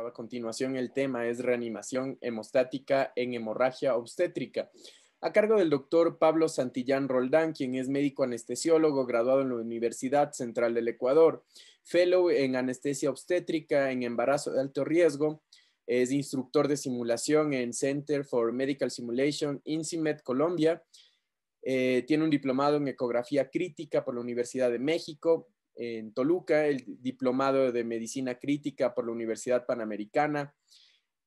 A continuación, el tema es reanimación hemostática en hemorragia obstétrica, a cargo del doctor Pablo Santillán Roldán, quien es médico anestesiólogo graduado en la Universidad Central del Ecuador, fellow en anestesia obstétrica en embarazo de alto riesgo, es instructor de simulación en Center for Medical Simulation, INSIMED Colombia. Eh, tiene un diplomado en ecografía crítica por la Universidad de México, en Toluca, el diplomado de Medicina Crítica por la Universidad Panamericana.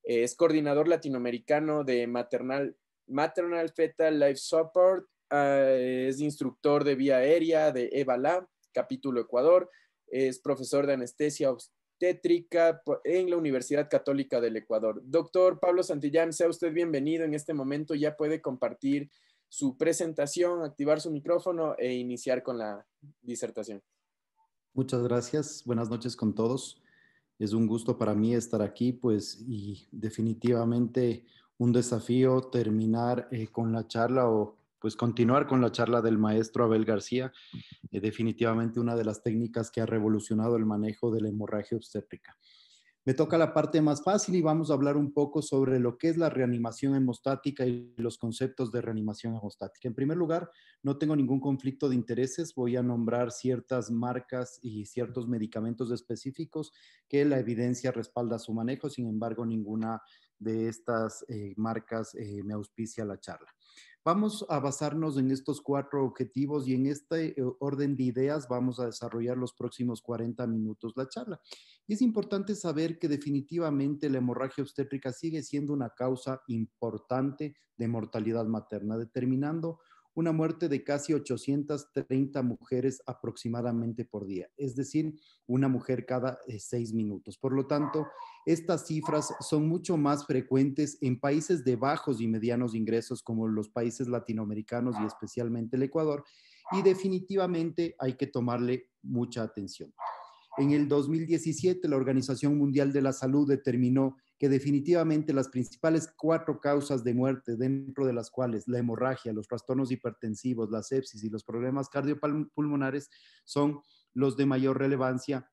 Eh, es coordinador latinoamericano de Maternal, Maternal Fetal Life Support. Eh, es instructor de vía aérea de EVALA, capítulo Ecuador. Es profesor de anestesia obstétrica en la Universidad Católica del Ecuador. Doctor Pablo Santillán, sea usted bienvenido. En este momento ya puede compartir su presentación, activar su micrófono e iniciar con la disertación. Muchas gracias. Buenas noches con todos. Es un gusto para mí estar aquí, pues, y definitivamente un desafío terminar eh, con la charla o pues continuar con la charla del maestro Abel García, eh, definitivamente una de las técnicas que ha revolucionado el manejo de la hemorragia obstétrica. Me toca la parte más fácil y vamos a hablar un poco sobre lo que es la reanimación hemostática y los conceptos de reanimación hemostática. En primer lugar, no tengo ningún conflicto de intereses. Voy a nombrar ciertas marcas y ciertos medicamentos específicos que la evidencia respalda su manejo. Sin embargo, ninguna de estas eh, marcas eh, me auspicia la charla. Vamos a basarnos en estos cuatro objetivos y en este eh, orden de ideas vamos a desarrollar los próximos 40 minutos la charla. es importante saber que definitivamente la hemorragia obstétrica sigue siendo una causa importante de mortalidad materna, determinando una muerte de casi 830 mujeres aproximadamente por día, es decir, una mujer cada eh, seis minutos. Por lo tanto, estas cifras son mucho más frecuentes en países de bajos y medianos ingresos como los países latinoamericanos y especialmente el Ecuador, y definitivamente hay que tomarle mucha atención. En el 2017, la Organización Mundial de la Salud determinó que definitivamente las principales cuatro causas de muerte, dentro de las cuales la hemorragia, los trastornos hipertensivos, la sepsis y los problemas cardiopulmonares, son los de mayor relevancia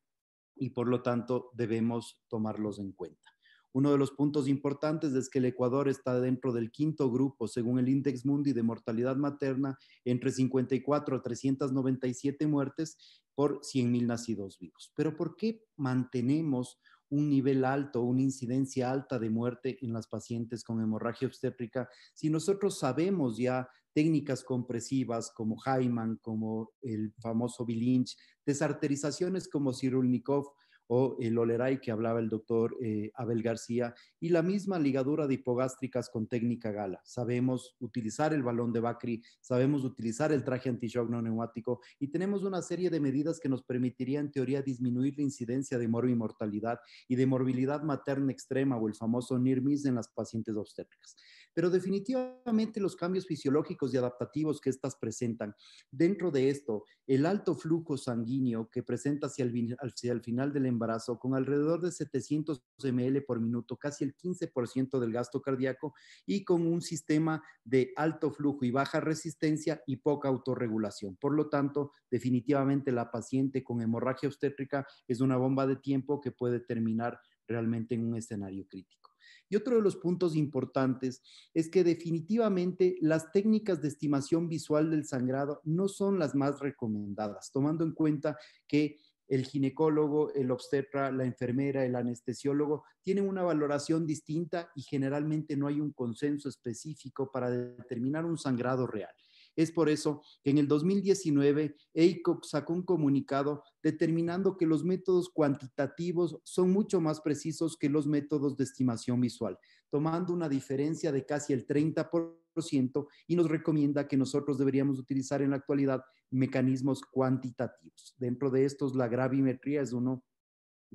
y por lo tanto debemos tomarlos en cuenta. Uno de los puntos importantes es que el Ecuador está dentro del quinto grupo, según el Index Mundi de Mortalidad Materna, entre 54 a 397 muertes por 100.000 nacidos vivos. Pero ¿por qué mantenemos un nivel alto, una incidencia alta de muerte en las pacientes con hemorragia obstétrica, si nosotros sabemos ya técnicas compresivas como Hyman, como el famoso Bilinch, desarterizaciones como Sirulnikov, o el oleray que hablaba el doctor eh, Abel García, y la misma ligadura de hipogástricas con técnica gala. Sabemos utilizar el balón de Bacri, sabemos utilizar el traje antishock no neumático y tenemos una serie de medidas que nos permitirían en teoría disminuir la incidencia de morbi-mortalidad y de morbilidad materna extrema o el famoso NIRMIS en las pacientes obstétricas. Pero definitivamente los cambios fisiológicos y adaptativos que estas presentan, dentro de esto, el alto flujo sanguíneo que presenta hacia el, hacia el final del embarazo con alrededor de 700 ml por minuto, casi el 15% del gasto cardíaco y con un sistema de alto flujo y baja resistencia y poca autorregulación. Por lo tanto, definitivamente la paciente con hemorragia obstétrica es una bomba de tiempo que puede terminar realmente en un escenario crítico. Y otro de los puntos importantes es que definitivamente las técnicas de estimación visual del sangrado no son las más recomendadas, tomando en cuenta que el ginecólogo, el obstetra, la enfermera, el anestesiólogo, tienen una valoración distinta y generalmente no hay un consenso específico para determinar un sangrado real. Es por eso que en el 2019 EICOC sacó un comunicado determinando que los métodos cuantitativos son mucho más precisos que los métodos de estimación visual, tomando una diferencia de casi el 30% y nos recomienda que nosotros deberíamos utilizar en la actualidad mecanismos cuantitativos. Dentro de estos, la gravimetría es uno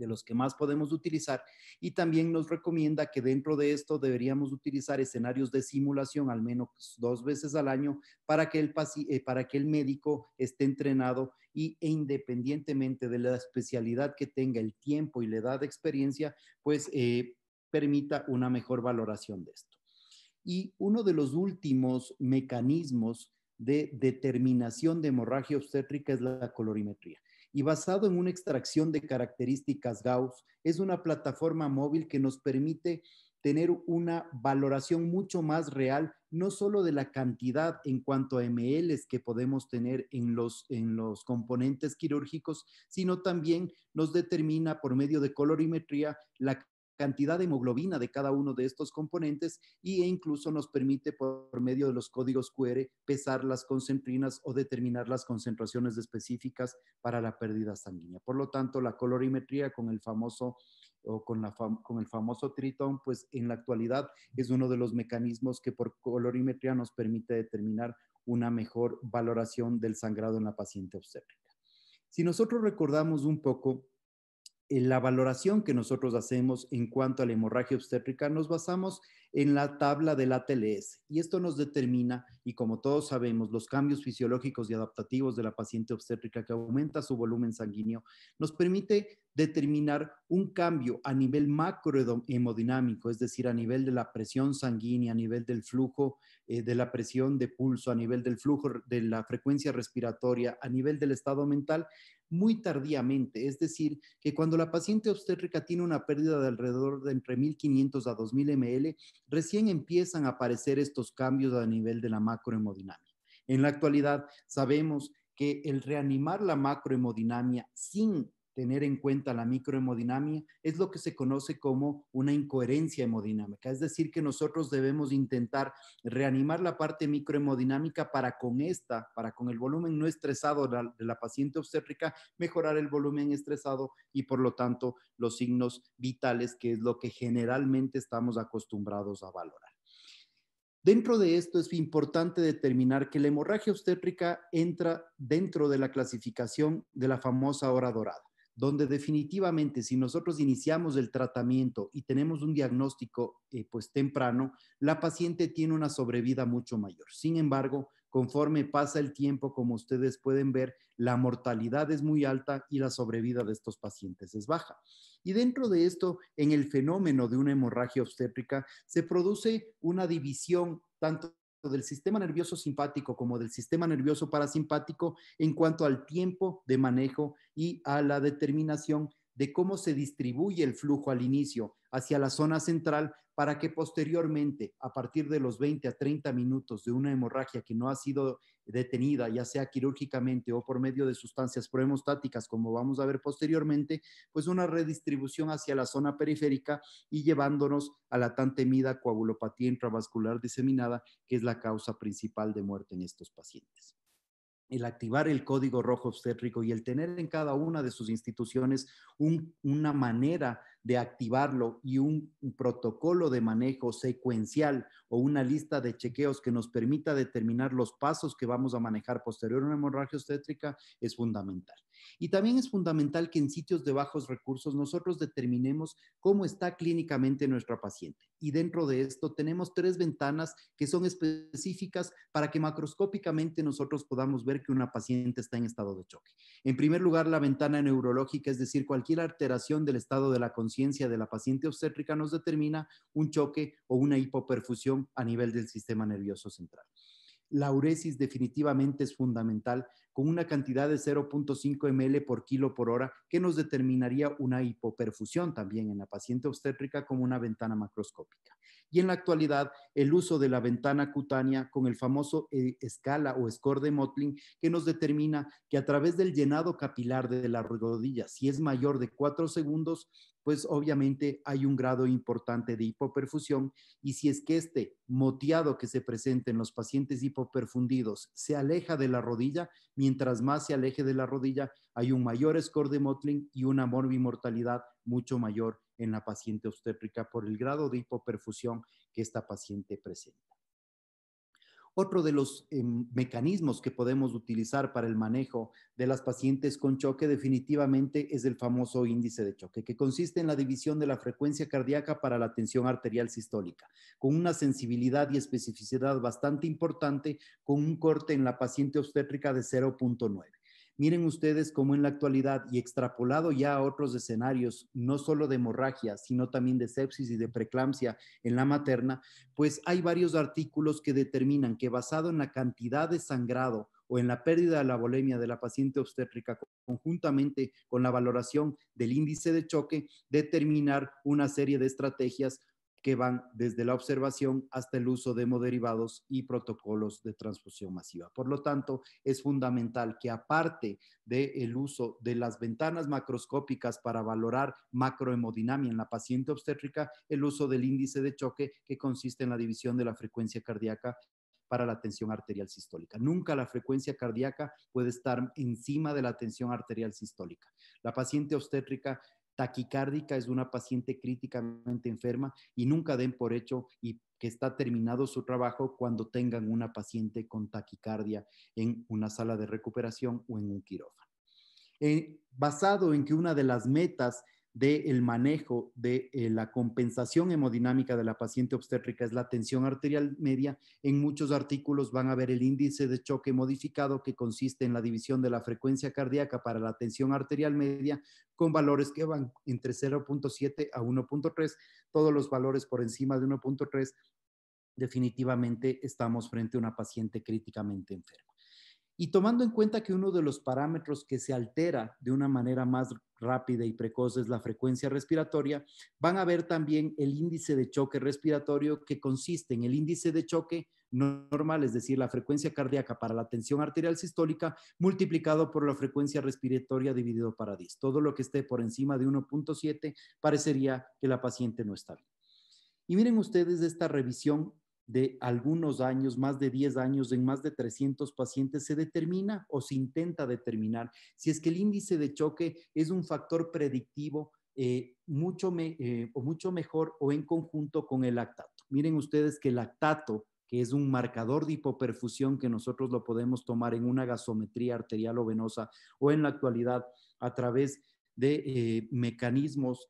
de los que más podemos utilizar, y también nos recomienda que dentro de esto deberíamos utilizar escenarios de simulación al menos dos veces al año para que el, eh, para que el médico esté entrenado y, e independientemente de la especialidad que tenga, el tiempo y la edad de experiencia, pues eh, permita una mejor valoración de esto. Y uno de los últimos mecanismos de determinación de hemorragia obstétrica es la colorimetría y basado en una extracción de características Gauss, es una plataforma móvil que nos permite tener una valoración mucho más real, no solo de la cantidad en cuanto a MLs que podemos tener en los, en los componentes quirúrgicos, sino también nos determina por medio de colorimetría la cantidad de hemoglobina de cada uno de estos componentes y, e incluso nos permite por medio de los códigos QR pesar las concentrinas o determinar las concentraciones específicas para la pérdida sanguínea. Por lo tanto, la colorimetría con el famoso o con, la con el famoso tritón, pues en la actualidad es uno de los mecanismos que por colorimetría nos permite determinar una mejor valoración del sangrado en la paciente obstétrica. Si nosotros recordamos un poco, la valoración que nosotros hacemos en cuanto a la hemorragia obstétrica nos basamos en la tabla de la ATLS y esto nos determina, y como todos sabemos, los cambios fisiológicos y adaptativos de la paciente obstétrica que aumenta su volumen sanguíneo nos permite determinar un cambio a nivel macrohemodinámico, es decir, a nivel de la presión sanguínea, a nivel del flujo, eh, de la presión de pulso, a nivel del flujo de la frecuencia respiratoria, a nivel del estado mental, muy tardíamente, es decir, que cuando la paciente obstétrica tiene una pérdida de alrededor de entre 1500 a 2000 ml, recién empiezan a aparecer estos cambios a nivel de la macrohemodinamia. En la actualidad sabemos que el reanimar la macrohemodinamia sin tener en cuenta la microhemodinamia es lo que se conoce como una incoherencia hemodinámica, es decir, que nosotros debemos intentar reanimar la parte microhemodinámica para con esta, para con el volumen no estresado de la, de la paciente obstétrica, mejorar el volumen estresado y por lo tanto los signos vitales, que es lo que generalmente estamos acostumbrados a valorar. Dentro de esto es importante determinar que la hemorragia obstétrica entra dentro de la clasificación de la famosa hora dorada donde definitivamente si nosotros iniciamos el tratamiento y tenemos un diagnóstico eh, pues temprano, la paciente tiene una sobrevida mucho mayor. Sin embargo, conforme pasa el tiempo, como ustedes pueden ver, la mortalidad es muy alta y la sobrevida de estos pacientes es baja. Y dentro de esto, en el fenómeno de una hemorragia obstétrica, se produce una división tanto del sistema nervioso simpático como del sistema nervioso parasimpático en cuanto al tiempo de manejo y a la determinación de cómo se distribuye el flujo al inicio hacia la zona central para que posteriormente, a partir de los 20 a 30 minutos de una hemorragia que no ha sido detenida, ya sea quirúrgicamente o por medio de sustancias prohemostáticas, como vamos a ver posteriormente, pues una redistribución hacia la zona periférica y llevándonos a la tan temida coagulopatía intravascular diseminada, que es la causa principal de muerte en estos pacientes el activar el código rojo obstétrico y el tener en cada una de sus instituciones una manera de activarlo y un, protocolo de manejo secuencial o una lista de chequeos que nos permita determinar los pasos que vamos a manejar posterior a una hemorragia obstétrica es fundamental. Y también es fundamental que en sitios de bajos recursos nosotros determinemos cómo está clínicamente nuestra paciente. Y dentro de esto tenemos tres ventanas que son específicas para que macroscópicamente nosotros podamos ver que una paciente está en estado de choque. En primer lugar, la ventana neurológica, es decir, cualquier alteración del estado de la conciencia conciencia de la paciente obstétrica nos determina un choque o una hipoperfusión a nivel del sistema nervioso central. La uresis definitivamente es fundamental con una cantidad de 0.5 ml por kilo por hora que nos determinaría una hipoperfusión también en la paciente obstétrica como una ventana macroscópica y en la actualidad el uso de la ventana cutánea con el famoso eh, escala o score de Mottling que nos determina que a través del llenado capilar de la rodilla, si es mayor de 4 segundos, pues obviamente hay un grado importante de hipoperfusión y si es que este moteado que se presenta en los pacientes hipoperfundidos se aleja de la rodilla, mientras más se aleje de la rodilla, hay un mayor score de Mottling y una morbimortalidad mucho mayor en la paciente obstétrica por el grado de hipoperfusión que esta paciente presenta. Otro de los eh, mecanismos que podemos utilizar para el manejo de las pacientes con choque definitivamente es el famoso índice de choque, que consiste en la división de la frecuencia cardíaca para la tensión arterial sistólica, con una sensibilidad y especificidad bastante importante, con un corte en la paciente obstétrica de 0.9. Miren ustedes cómo en la actualidad y extrapolado ya a otros escenarios, no solo de hemorragia, sino también de sepsis y de preeclampsia en la materna, pues hay varios artículos que determinan que basado en la cantidad de sangrado o en la pérdida de la volemia de la paciente obstétrica conjuntamente con la valoración del índice de choque, determinar una serie de estrategias que van desde la observación hasta el uso de hemoderivados y protocolos de transfusión masiva. Por lo tanto, es fundamental que aparte del uso de las ventanas macroscópicas para valorar macrohemodinamia en la paciente obstétrica, el uso del índice de choque que consiste en la división de la frecuencia cardíaca para la tensión arterial sistólica. Nunca la frecuencia cardíaca puede estar encima de la tensión arterial sistólica. La paciente obstétrica taquicárdica es una paciente críticamente enferma y nunca den por hecho y que está terminado su trabajo cuando tengan una paciente con taquicardia en una sala de recuperación o en un quirófano. Eh, basado en que una de las metas del manejo de eh, la compensación hemodinámica de la paciente obstétrica es la tensión arterial media. En muchos artículos van a ver el índice de choque modificado que consiste en la división de la frecuencia cardíaca para la tensión arterial media con valores que van entre 0.7 a 1.3. Todos los valores por encima de 1.3 definitivamente estamos frente a una paciente críticamente enferma. Y tomando en cuenta que uno de los parámetros que se altera de una manera más rápida y precoz es la frecuencia respiratoria, van a ver también el índice de choque respiratorio que consiste en el índice de choque normal, es decir, la frecuencia cardíaca para la tensión arterial sistólica multiplicado por la frecuencia respiratoria dividido para 10. Todo lo que esté por encima de 1.7 parecería que la paciente no está bien. Y miren ustedes esta revisión de algunos años, más de 10 años, en más de 300 pacientes, se determina o se intenta determinar si es que el índice de choque es un factor predictivo eh, eh, mucho, mejor o en conjunto con el lactato. Miren ustedes que el lactato, que es un marcador de hipoperfusión que nosotros lo podemos tomar en una gasometría arterial o venosa o en la actualidad a través de eh, mecanismos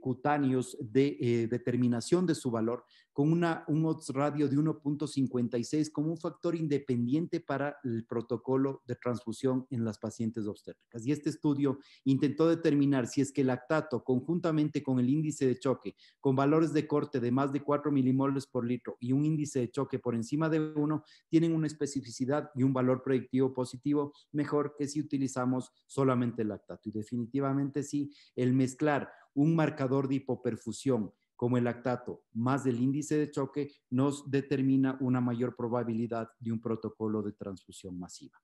cutáneos de determinación de su valor, con un odds radio de 1.56 como un factor independiente para el protocolo de transfusión en las pacientes obstétricas. Y este estudio intentó determinar si es que el lactato, conjuntamente con el índice de choque, con valores de corte de más de 4 milimoles por litro y un índice de choque por encima de 1, tienen una especificidad y un valor predictivo positivo mejor que si utilizamos solamente el lactato. Y definitivamente sí, el mezclar un marcador de hipoperfusión como el lactato, más del índice de choque, nos determina una mayor probabilidad de un protocolo de transfusión masiva.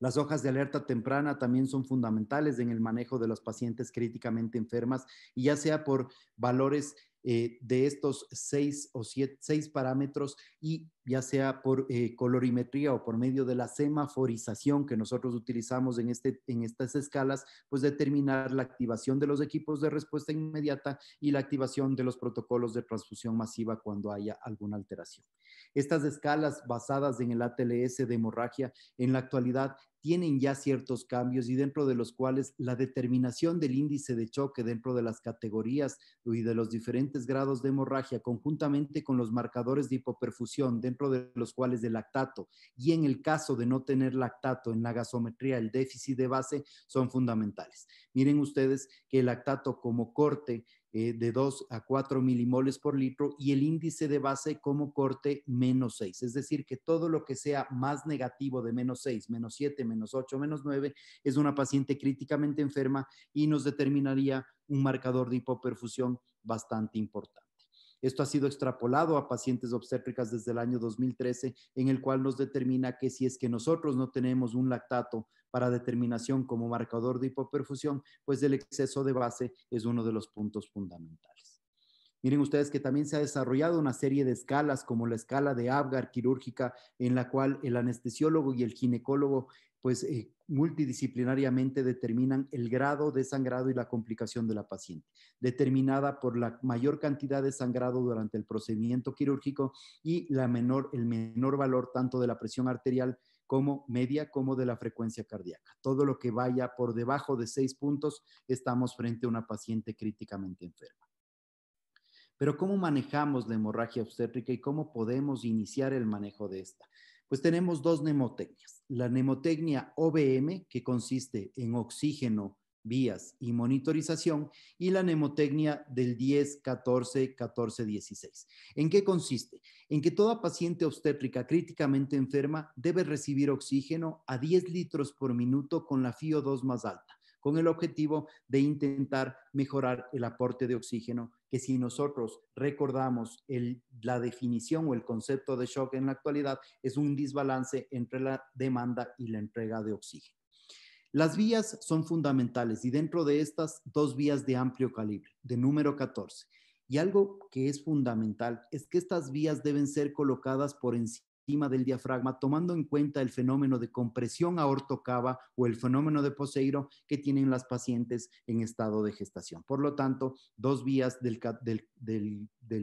Las hojas de alerta temprana también son fundamentales en el manejo de los pacientes críticamente enfermas, ya sea por valores eh, de estos seis o siete, seis parámetros y ya sea por eh, colorimetría o por medio de la semaforización que nosotros utilizamos en, este, en estas escalas, pues determinar la activación de los equipos de respuesta inmediata y la activación de los protocolos de transfusión masiva cuando haya alguna alteración. Estas escalas basadas en el ATLS de hemorragia en la actualidad tienen ya ciertos cambios y dentro de los cuales la determinación del índice de choque dentro de las categorías y de los diferentes grados de hemorragia, conjuntamente con los marcadores de hipoperfusión, dentro de los cuales el lactato y en el caso de no tener lactato en la gasometría, el déficit de base, son fundamentales. Miren ustedes que el lactato como corte eh, de 2 a 4 milimoles por litro y el índice de base como corte menos 6. Es decir, que todo lo que sea más negativo de menos 6, menos 7, menos menos 8, menos 9, es una paciente críticamente enferma y nos determinaría un marcador de hipoperfusión bastante importante. Esto ha sido extrapolado a pacientes obstétricas desde el año 2013, en el cual nos determina que si es que nosotros no tenemos un lactato para determinación como marcador de hipoperfusión, pues el exceso de base es uno de los puntos fundamentales. Miren ustedes que también se ha desarrollado una serie de escalas, como la escala de AVGAR quirúrgica, en la cual el anestesiólogo y el ginecólogo pues eh, multidisciplinariamente determinan el grado de sangrado y la complicación de la paciente, determinada por la mayor cantidad de sangrado durante el procedimiento quirúrgico y el menor valor tanto de la presión arterial como media como de la frecuencia cardíaca. Todo lo que vaya por debajo de seis puntos, estamos frente a una paciente críticamente enferma. Pero ¿cómo manejamos la hemorragia obstétrica y cómo podemos iniciar el manejo de esta? Pues tenemos dos nemotecnias. La nemotecnia OBM, que consiste en oxígeno, vías y monitorización, y la nemotecnia del 10, 14, 14, 16. ¿En qué consiste? En que toda paciente obstétrica críticamente enferma debe recibir oxígeno a 10 litros por minuto con la FIO2 más alta con el objetivo de intentar mejorar el aporte de oxígeno, que si nosotros recordamos la definición o el concepto de shock en la actualidad, es un desbalance entre la demanda y la entrega de oxígeno. Las vías son fundamentales y dentro de estas dos vías de amplio calibre, de número 14. Y algo que es fundamental es que estas vías deben ser colocadas por encima del diafragma, tomando en cuenta el fenómeno de compresión aortocava o el fenómeno de Poseiro que tienen las pacientes en estado de gestación. Por lo tanto, dos vías del,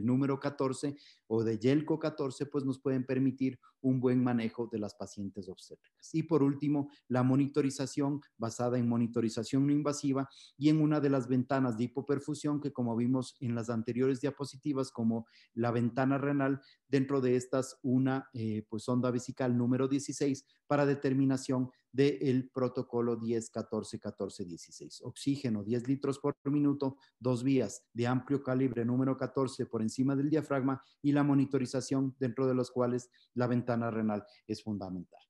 número 14 o de Yelco 14, pues nos pueden permitir un buen manejo de las pacientes obstétricas. Y por último, la monitorización basada en monitorización no invasiva y en una de las ventanas de hipoperfusión que como vimos en las anteriores diapositivas, como la ventana renal, dentro de estas una eh, pues, onda vesical número 16 para determinación del protocolo 10, 14, 14, 16. Oxígeno 10 litros por minuto, dos vías de amplio calibre número 14 por encima del diafragma y la monitorización dentro de los cuales la ventana renal es fundamental.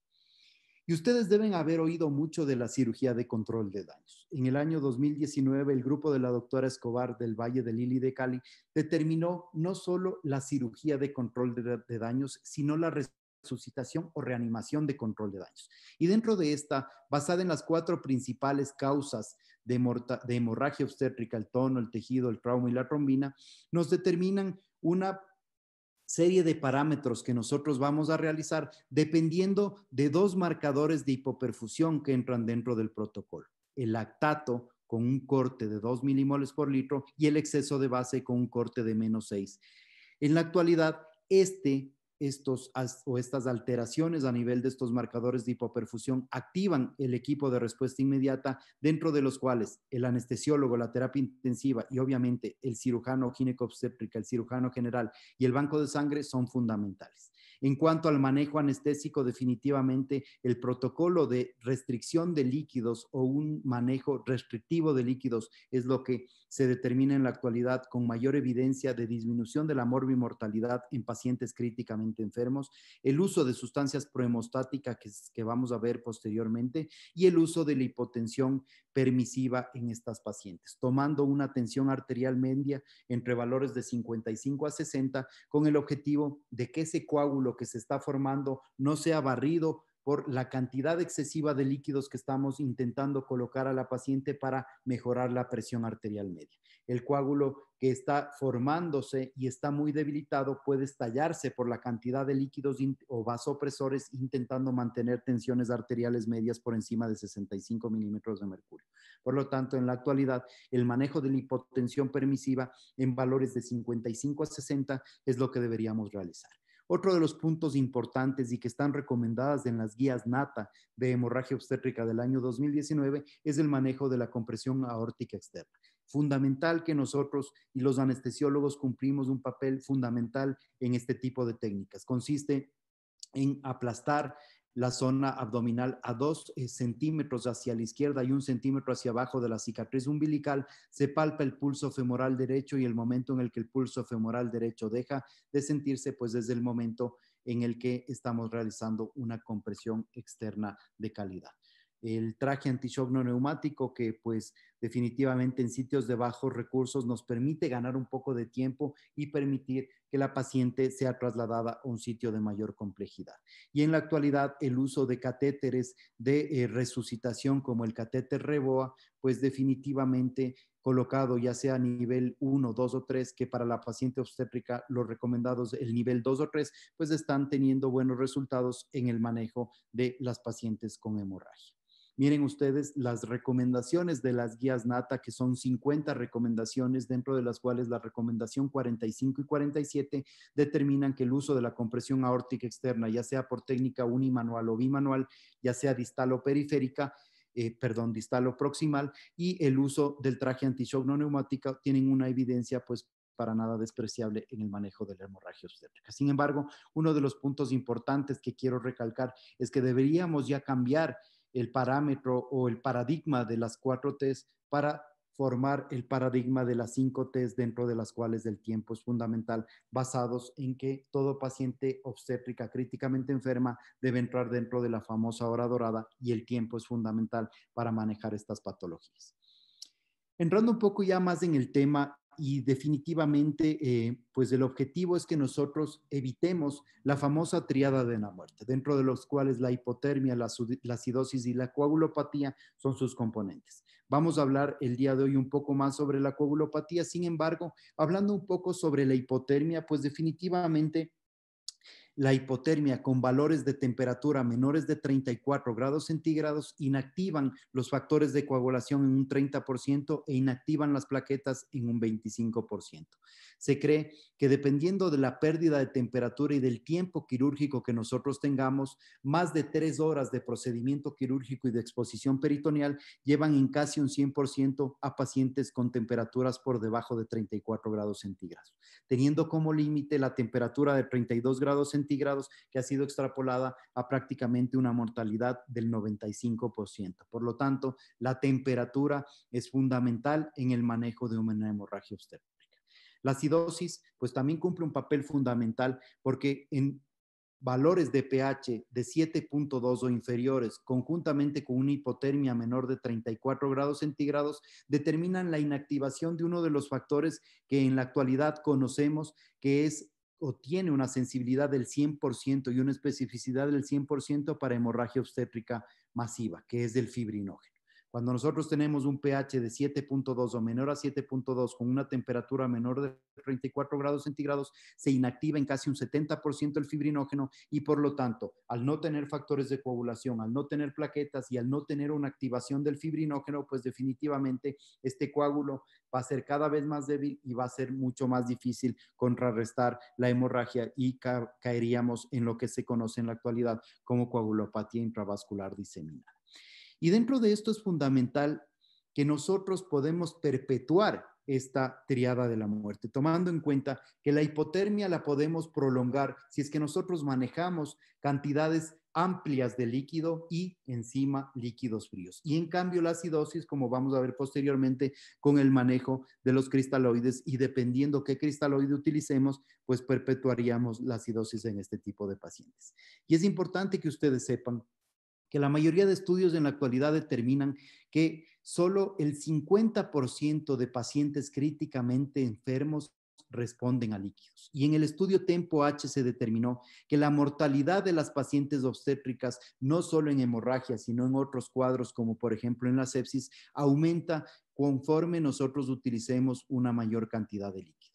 Y ustedes deben haber oído mucho de la cirugía de control de daños. En el año 2019, el grupo de la doctora Escobar del Valle de Lili de Cali determinó no solo la cirugía de control de, daños, sino la resucitación o reanimación de control de daños. Y dentro de esta, basada en las cuatro principales causas de, de hemorragia obstétrica, el tono, el tejido, el trauma y la trombina, nos determinan una serie de parámetros que nosotros vamos a realizar dependiendo de dos marcadores de hipoperfusión que entran dentro del protocolo. El lactato con un corte de 2 milimoles por litro y el exceso de base con un corte de menos 6. En la actualidad, este estos o estas alteraciones a nivel de estos marcadores de hipoperfusión activan el equipo de respuesta inmediata, dentro de los cuales el anestesiólogo, la terapia intensiva y obviamente el cirujano gineco-obstétrica, el cirujano general y el banco de sangre son fundamentales. En cuanto al manejo anestésico, definitivamente el protocolo de restricción de líquidos o un manejo restrictivo de líquidos es lo que se determina en la actualidad con mayor evidencia de disminución de la morbimortalidad en pacientes críticamente enfermos, el uso de sustancias prohemostáticas que, que vamos a ver posteriormente y el uso de la hipotensión permisiva en estas pacientes, tomando una tensión arterial media entre valores de 55 a 60 con el objetivo de que ese coágulo que se está formando no sea barrido por la cantidad excesiva de líquidos que estamos intentando colocar a la paciente para mejorar la presión arterial media. El coágulo que está formándose y está muy debilitado puede estallarse por la cantidad de líquidos o vasopresores intentando mantener tensiones arteriales medias por encima de 65 milímetros de mercurio. Por lo tanto, en la actualidad, el manejo de la hipotensión permisiva en valores de 55 a 60 es lo que deberíamos realizar. Otro de los puntos importantes y que están recomendadas en las guías NATA de hemorragia obstétrica del año 2019 es el manejo de la compresión aórtica externa. Fundamental que nosotros y los anestesiólogos cumplimos un papel fundamental en este tipo de técnicas. Consiste en aplastar la zona abdominal a dos eh, centímetros hacia la izquierda y un centímetro hacia abajo de la cicatriz umbilical, se palpa el pulso femoral derecho y el momento en el que el pulso femoral derecho deja de sentirse, pues desde el momento en el que estamos realizando una compresión externa de calidad el traje antishock no neumático que pues definitivamente en sitios de bajos recursos nos permite ganar un poco de tiempo y permitir que la paciente sea trasladada a un sitio de mayor complejidad. Y en la actualidad el uso de catéteres de eh, resucitación como el catéter Reboa pues definitivamente colocado ya sea a nivel 1, 2 o 3, que para la paciente obstétrica los recomendados el nivel 2 o 3, pues están teniendo buenos resultados en el manejo de las pacientes con hemorragia. Miren ustedes las recomendaciones de las guías NATA, que son 50 recomendaciones, dentro de las cuales la recomendación 45 y 47 determinan que el uso de la compresión aórtica externa, ya sea por técnica unimanual o bimanual, ya sea distal o periférica, eh, perdón, distal proximal, y el uso del traje antishock no neumático, tienen una evidencia pues para nada despreciable en el manejo de la hemorragia obstétrica. Sin embargo, uno de los puntos importantes que quiero recalcar es que deberíamos ya cambiar el parámetro o el paradigma de las cuatro Ts para formar el paradigma de las cinco Ts dentro de las cuales el tiempo es fundamental, basados en que todo paciente obstétrica críticamente enferma debe entrar dentro de la famosa hora dorada y el tiempo es fundamental para manejar estas patologías. Entrando un poco ya más en el tema y definitivamente, eh, pues el objetivo es que nosotros evitemos la famosa triada de la muerte, dentro de los cuales la hipotermia, la, la, acidosis y la coagulopatía son sus componentes. Vamos a hablar el día de hoy un poco más sobre la coagulopatía, sin embargo, hablando un poco sobre la hipotermia, pues definitivamente la hipotermia con valores de temperatura menores de 34 grados centígrados inactivan los factores de coagulación en un 30% e inactivan las plaquetas en un 25%. Se cree que dependiendo de la pérdida de temperatura y del tiempo quirúrgico que nosotros tengamos, más de tres horas de procedimiento quirúrgico y de exposición peritoneal llevan en casi un 100% a pacientes con temperaturas por debajo de 34 grados centígrados, teniendo como límite la temperatura de 32 grados centígrados centígrados que ha sido extrapolada a prácticamente una mortalidad del 95%. Por lo tanto, la temperatura es fundamental en el manejo de una hemorragia obstétrica. La acidosis, pues también cumple un papel fundamental porque en valores de pH de 7.2 o inferiores, conjuntamente con una hipotermia menor de 34 grados centígrados, determinan la inactivación de uno de los factores que en la actualidad conocemos, que es o tiene una sensibilidad del 100% y una especificidad del 100% para hemorragia obstétrica masiva, que es del fibrinógeno. Cuando nosotros tenemos un pH de 7.2 o menor a 7.2 con una temperatura menor de 34 grados centígrados, se inactiva en casi un 70% el fibrinógeno y por lo tanto, al no tener factores de coagulación, al no tener plaquetas y al no tener una activación del fibrinógeno, pues definitivamente este coágulo va a ser cada vez más débil y va a ser mucho más difícil contrarrestar la hemorragia y caeríamos en lo que se conoce en la actualidad como coagulopatía intravascular diseminada. Y dentro de esto es fundamental que nosotros podemos perpetuar esta triada de la muerte, tomando en cuenta que la hipotermia la podemos prolongar si es que nosotros manejamos cantidades amplias de líquido y encima líquidos fríos. Y en cambio la acidosis, como vamos a ver posteriormente con el manejo de los cristaloides y dependiendo qué cristaloide utilicemos, pues perpetuaríamos la acidosis en este tipo de pacientes. Y es importante que ustedes sepan que la mayoría de estudios en la actualidad determinan que solo el 50% de pacientes críticamente enfermos responden a líquidos. Y en el estudio Tempo H se determinó que la mortalidad de las pacientes obstétricas, no solo en hemorragia, sino en otros cuadros, como por ejemplo en la sepsis, aumenta conforme nosotros utilicemos una mayor cantidad de líquidos.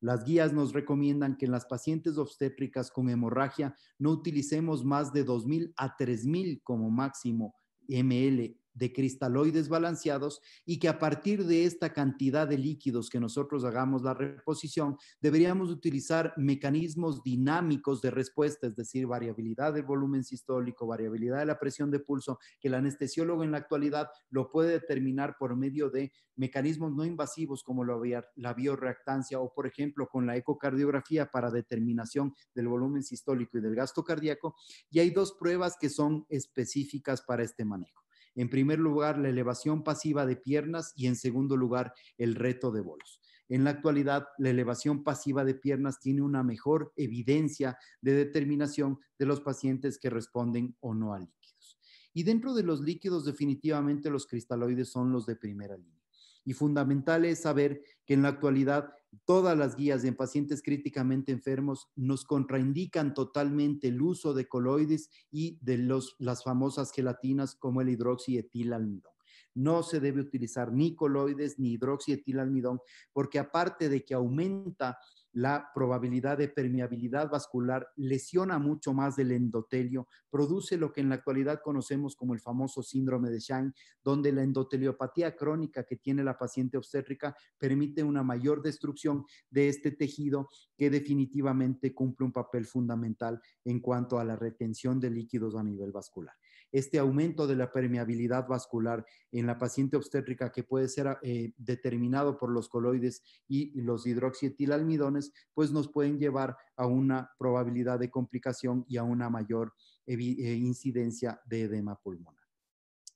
Las guías nos recomiendan que en las pacientes obstétricas con hemorragia no utilicemos más de 2.000 a 3.000 como máximo ml de cristaloides balanceados y que a partir de esta cantidad de líquidos que nosotros hagamos la reposición, deberíamos utilizar mecanismos dinámicos de respuesta, es decir, variabilidad del volumen sistólico, variabilidad de la presión de pulso, que el anestesiólogo en la actualidad lo puede determinar por medio de mecanismos no invasivos como la bioreactancia o, por ejemplo, con la ecocardiografía para determinación del volumen sistólico y del gasto cardíaco. Y hay dos pruebas que son específicas para este manejo. En primer lugar, la elevación pasiva de piernas y en segundo lugar, el reto de bolos. En la actualidad, la elevación pasiva de piernas tiene una mejor evidencia de determinación de los pacientes que responden o no a líquidos. Y dentro de los líquidos, definitivamente los cristaloides son los de primera línea y fundamental es saber que en la actualidad todas las guías de pacientes críticamente enfermos nos contraindican totalmente el uso de coloides y de las famosas gelatinas como el hidroxietilalmidol no se debe utilizar ni coloides ni hidroxietilalmidón, porque aparte de que aumenta la probabilidad de permeabilidad vascular lesiona mucho más el endotelio, produce lo que en la actualidad conocemos como el famoso síndrome de Shine, donde la endoteliopatía crónica que tiene la paciente obstétrica permite una mayor destrucción de este tejido que definitivamente cumple un papel fundamental en cuanto a la retención de líquidos a nivel vascular este aumento de la permeabilidad vascular en la paciente obstétrica que puede ser eh, determinado por los coloides y los hidroxietilalmidones, pues nos pueden llevar a una probabilidad de complicación y a una mayor eh, incidencia de edema pulmonar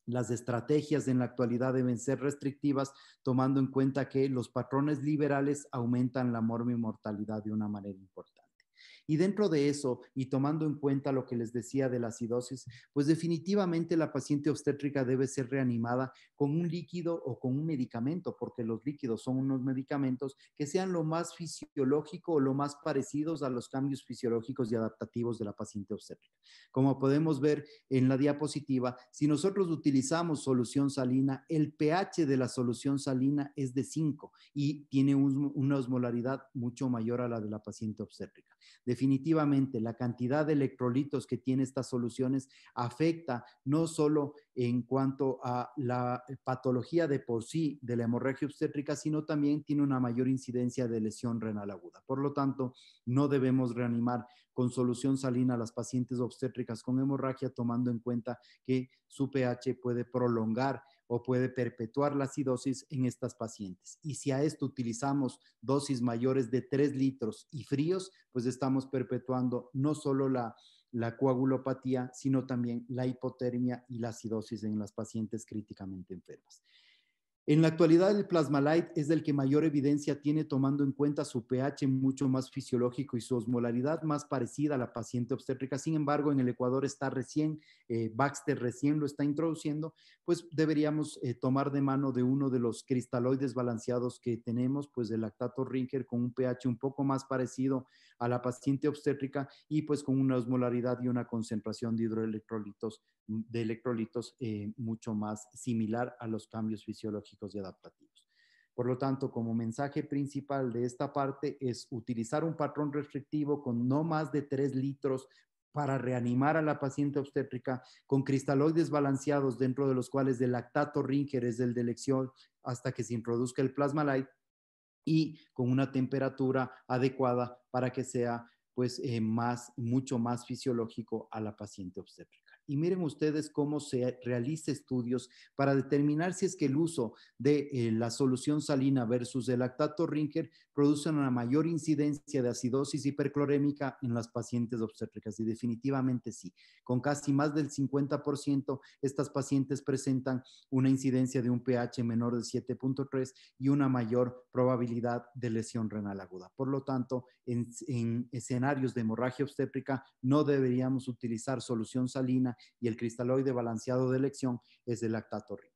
las estrategias en la actualidad deben ser restrictivas, tomando en cuenta que los patrones liberales aumentan la morbi mortalidad de una manera importante. Y dentro de eso, y tomando en cuenta lo que les decía de la acidosis, pues definitivamente la paciente obstétrica debe ser reanimada con un líquido o con un medicamento, porque los líquidos son unos medicamentos que sean lo más fisiológico o lo más parecidos a los cambios fisiológicos y adaptativos de la paciente obstétrica. Como podemos ver en la diapositiva, si nosotros utilizamos solución salina, el pH de la solución salina es de 5 y tiene una osmolaridad mucho mayor a la de la paciente obstétrica. De definitivamente la cantidad de electrolitos que tiene estas soluciones afecta no solo en cuanto a la patología de por sí de la hemorragia obstétrica, sino también tiene una mayor incidencia de lesión renal aguda. Por lo tanto, no debemos reanimar con solución salina a las pacientes obstétricas con hemorragia, tomando en cuenta que su pH puede prolongar o puede perpetuar la acidosis en estas pacientes. Y si a esto utilizamos dosis mayores de 3 litros y fríos, pues estamos perpetuando no solo la, coagulopatía, sino también la hipotermia y la acidosis en las pacientes críticamente enfermas. En la actualidad, el light es el que mayor evidencia tiene tomando en cuenta su pH mucho más fisiológico y su osmolaridad más parecida a la paciente obstétrica. Sin embargo, en el Ecuador está recién, eh, Baxter recién lo está introduciendo, pues deberíamos eh, tomar de mano de uno de los cristaloides balanceados que tenemos, pues el lactato ringer con un pH un poco más parecido a la paciente obstétrica y pues con una osmolaridad y una concentración de hidroelectrolitos mm, de electrolitos eh, mucho más similar a los cambios fisiológicos y adaptativos. Por lo tanto, como mensaje principal de esta parte es utilizar un patrón restrictivo con no más de 3 litros para reanimar a la paciente obstétrica con cristaloides balanceados dentro de los cuales el lactato Ringer es el de elección hasta que se introduzca el plasma light y con una temperatura adecuada para que sea pues eh, más, mucho más fisiológico a la paciente obstétrica y miren ustedes cómo se realiza estudios para determinar si es que el uso de eh, la solución salina versus el lactato Ringer produce una mayor incidencia de acidosis hiperclorémica en las pacientes obstétricas. Y definitivamente sí, con casi más del 50%, estas pacientes presentan una incidencia de un pH menor de 7.3 y una mayor probabilidad de lesión renal aguda. Por lo tanto, en escenarios de hemorragia obstétrica no deberíamos utilizar solución salina y el cristaloide balanceado de elección es el lactato Ringer.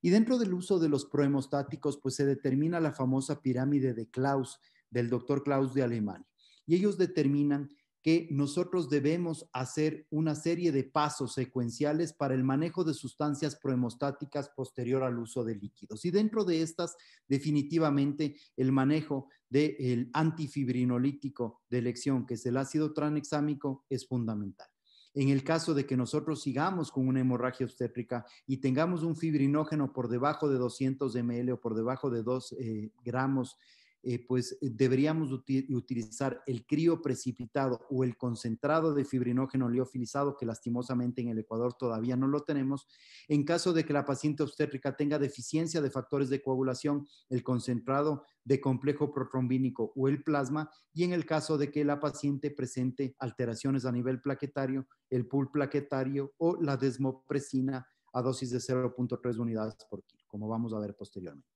Y dentro del uso de los prohemostáticos, pues se determina la famosa pirámide de Klaus, del doctor Klaus de Alemania. Y ellos determinan que nosotros debemos hacer una serie de pasos secuenciales para el manejo de sustancias prohemostáticas posterior al uso de líquidos. Y dentro de estas, definitivamente, el manejo del antifibrinolítico de elección, que es el ácido tranexámico, es fundamental. En el caso de que nosotros sigamos con una hemorragia obstétrica y tengamos un fibrinógeno por debajo de 200 ml o por debajo de 2 eh, gramos eh, pues eh, deberíamos utilizar el crío precipitado o el concentrado de fibrinógeno liofilizado, que lastimosamente en el Ecuador todavía no lo tenemos. En caso de que la paciente obstétrica tenga deficiencia de factores de coagulación, el concentrado de complejo protrombínico o el plasma. Y en el caso de que la paciente presente alteraciones a nivel plaquetario, el pool plaquetario o la desmopresina a dosis de 0.3 unidades por kilo, como vamos a ver posteriormente.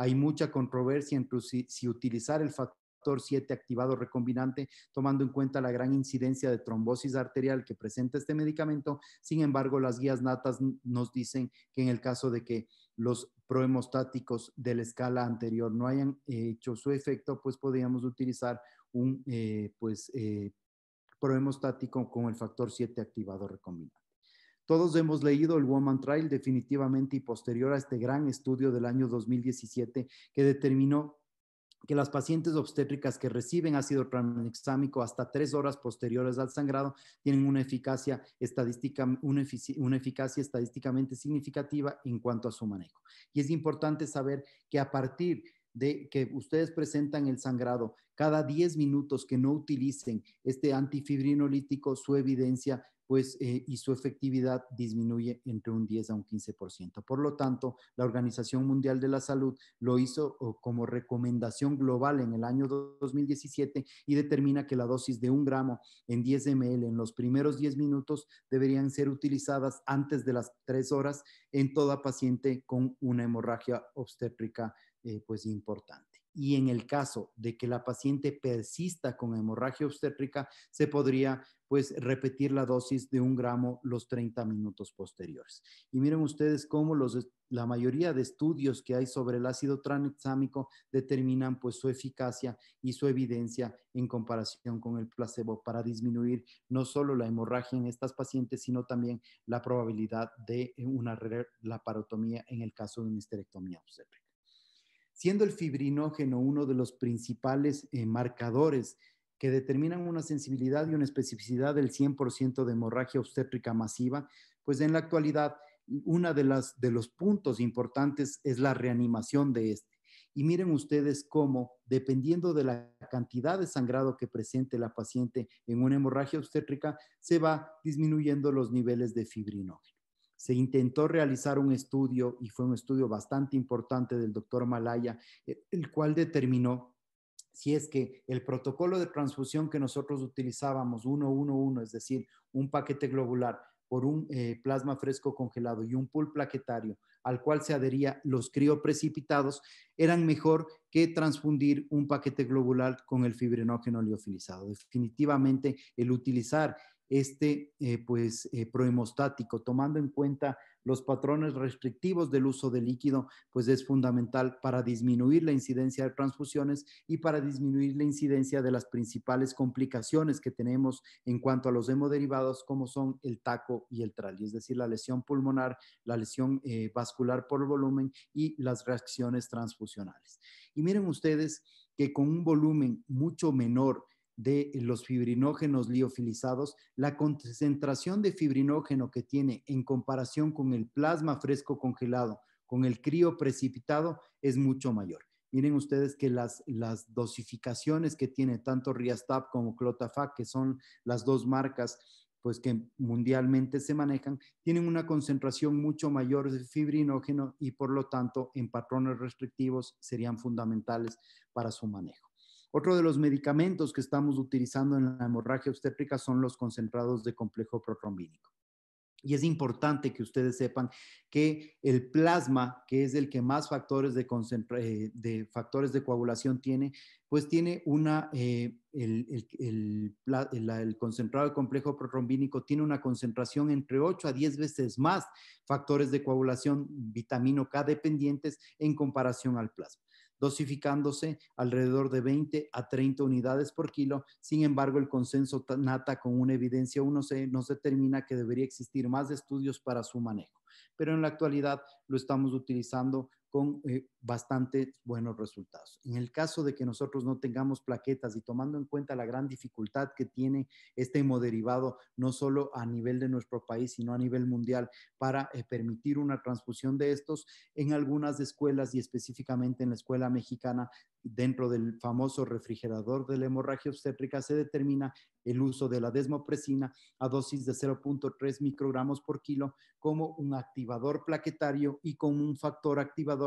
Hay mucha controversia incluso si, utilizar el factor 7 activado recombinante, tomando en cuenta la gran incidencia de trombosis arterial que presenta este medicamento. Sin embargo, las guías natas nos dicen que en el caso de que los prohemostáticos de la escala anterior no hayan hecho su efecto, pues podríamos utilizar un eh, pues, eh, prohemostático con el factor 7 activado recombinante. Todos hemos leído el Woman Trial definitivamente y posterior a este gran estudio del año 2017 que determinó que las pacientes obstétricas que reciben ácido tranexámico hasta tres horas posteriores al sangrado tienen una eficacia, estadística, una, eficacia estadísticamente significativa en cuanto a su manejo. Y es importante saber que a partir de de que ustedes presentan el sangrado, cada 10 minutos que no utilicen este antifibrinolítico, su evidencia pues, eh, y su efectividad disminuye entre un 10 a un 15%. Por lo tanto, la Organización Mundial de la Salud lo hizo oh, como recomendación global en el año 2017 y determina que la dosis de un gramo en 10 ml en los primeros 10 minutos deberían ser utilizadas antes de las 3 horas en toda paciente con una hemorragia obstétrica eh, pues importante. Y en el caso de que la paciente persista con hemorragia obstétrica, se podría pues repetir la dosis de un gramo los 30 minutos posteriores. Y miren ustedes cómo los, la mayoría de estudios que hay sobre el ácido tranexámico determinan pues su eficacia y su evidencia en comparación con el placebo para disminuir no solo la hemorragia en estas pacientes, sino también la probabilidad de eh, una laparotomía en el caso de una histerectomía obstétrica siendo el fibrinógeno uno de los principales eh, marcadores que determinan una sensibilidad y una especificidad del 100% de hemorragia obstétrica masiva, pues en la actualidad uno de, de los puntos importantes es la reanimación de este. Y miren ustedes cómo, dependiendo de la cantidad de sangrado que presente la paciente en una hemorragia obstétrica, se va disminuyendo los niveles de fibrinógeno se intentó realizar un estudio y fue un estudio bastante importante del doctor Malaya, e, el cual determinó si es que el protocolo de transfusión que nosotros utilizábamos 111, es decir, un paquete globular por un eh, plasma fresco congelado y un pool plaquetario al cual se adhería los crioprecipitados, eran mejor que transfundir un paquete globular con el fibrinógeno liofilizado. Definitivamente, el utilizar este eh, pues eh, prohemostático, tomando en cuenta los patrones restrictivos del uso de líquido, pues es fundamental para disminuir la incidencia de transfusiones y para disminuir la incidencia de las principales complicaciones que tenemos en cuanto a los hemoderivados, como son el taco y el trali, es decir, la lesión pulmonar, la lesión eh, vascular por volumen y las reacciones transfusionales. Y miren ustedes que con un volumen mucho menor, de los fibrinógenos liofilizados, la concentración de fibrinógeno que tiene en comparación con el plasma fresco congelado, con el crío precipitado, es mucho mayor. Miren ustedes que las, las dosificaciones que tiene tanto Riastap como Clotafac, que son las dos marcas pues que mundialmente se manejan, tienen una concentración mucho mayor de fibrinógeno y por lo tanto en patrones restrictivos serían fundamentales para su manejo. Otro de los medicamentos que estamos utilizando en la hemorragia obstétrica son los concentrados de complejo protrombínico. Y es importante que ustedes sepan que el plasma, que es el que más factores de, eh, de factores de coagulación tiene, pues tiene una, eh, el, el, concentrado de complejo protrombínico tiene una concentración entre 8 a 10 veces más factores de coagulación vitamino K dependientes en comparación al plasma dosificándose alrededor de 20 a 30 unidades por kilo. Sin embargo, el consenso nata con una evidencia 1C nos determina que debería existir más estudios para su manejo. Pero en la actualidad lo estamos utilizando con eh, bastante buenos resultados. En el caso de que nosotros no tengamos plaquetas y tomando en cuenta la gran dificultad que tiene este hemoderivado, no solo a nivel de nuestro país, sino a nivel mundial, para eh, permitir una transfusión de estos, en algunas escuelas y específicamente en la escuela mexicana, dentro del famoso refrigerador de la hemorragia obstétrica, se determina el uso de la desmopresina a dosis de 0.3 microgramos por kilo como un activador plaquetario y como un factor activador